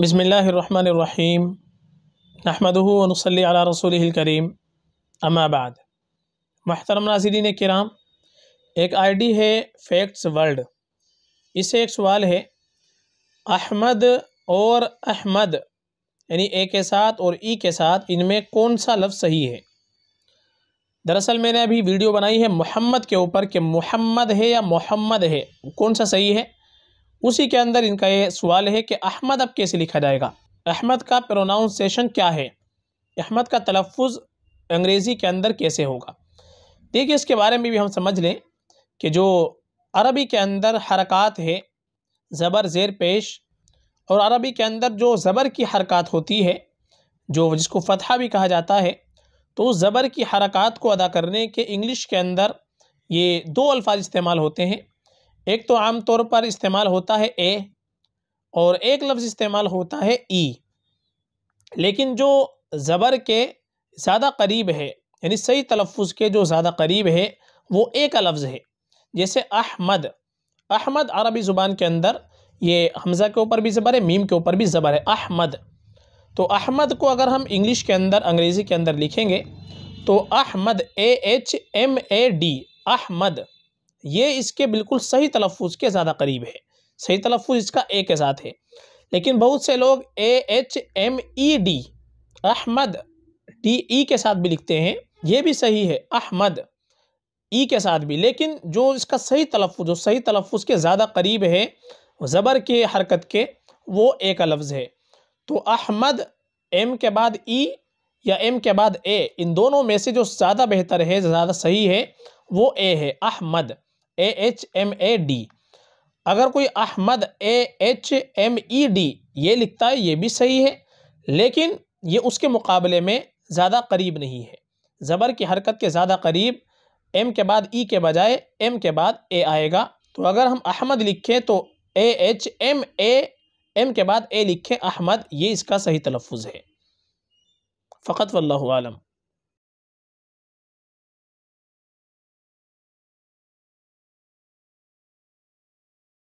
बसमीम नहमदनसली रसूल करीम अमाबाद महतरम नाजरीन कराम एक आई डी है फैक्ट्स वर्ल्ड इससे एक सवाल है अहमद और अहमद यानी ए के साथ और ई e के साथ इनमें कौन सा लफ्ज़ सही है दरअसल मैंने अभी वीडियो बनाई है मोहम्मद के ऊपर कि मोहम्मद है या मोहम्मद है कौन सा सही है उसी के अंदर इनका ये सवाल है कि अहमद अब कैसे लिखा जाएगा अहमद का प्रोनाउंसेशन क्या है अहमद का तलफ़ अंग्रेज़ी के अंदर कैसे होगा देखिए इसके बारे में भी हम समझ लें कि जो अरबी के अंदर हरकत है ज़बर ज़ेर पेश और अरबी के अंदर जो ज़बर की हरकत होती है जो जिसको फतहा भी कहा जाता है तो उस ज़बर की हरकत को अदा करने के इंग्लिश के अंदर ये दो अल्फाज इस्तेमाल होते हैं एक तो आम तौर पर इस्तेमाल होता है ए और एक लफ्ज़ इस्तेमाल होता है ई लेकिन जो ज़बर के ज़्यादा करीब है यानी सही तलफ़ के जो ज़्यादा करीब है वो ए का लफ्ज़ है जैसे अहमद अहमद अरबी ज़ुबान के अंदर ये हमज़ा के ऊपर भी ज़बर है मीम के ऊपर भी ज़बर है अहमद तो अहमद को अगर हम इंग्लिश के अंदर अंग्रेज़ी के अंदर लिखेंगे तो Ahmad A H M A D Ahmad ये इसके बिल्कुल सही तलफ़ के ज़्यादा करीब है सही तलफ़ इसका ए के साथ है लेकिन बहुत से लोग A H M E D Ahmed D E के साथ भी लिखते हैं ये भी सही है अहमद ई के साथ भी लेकिन जो इसका सही तलफ़ जो सही तलफ़ के ज़्यादा करीब है ज़बर के हरकत के वो ए का लफ्ज़ है तो अहमद एम के बाद ई या एम के बाद ए इन दोनों में से जो ज़्यादा बेहतर है ज़्यादा सही है वो ए है Ahmad A H M A D अगर कोई Ahmed A H M E D ये लिखता है ये भी सही है लेकिन ये उसके मुकाबले में ज़्यादा करीब नहीं है ज़बर की हरकत के ज़्यादा करीब एम के बाद ई e के बजाय एम के बाद ए आएगा तो अगर हम अहमद लिखें तो A H M A M के बाद ए लिखें अहमद ये इसका सही तलफ़ है फ़कत वल्लम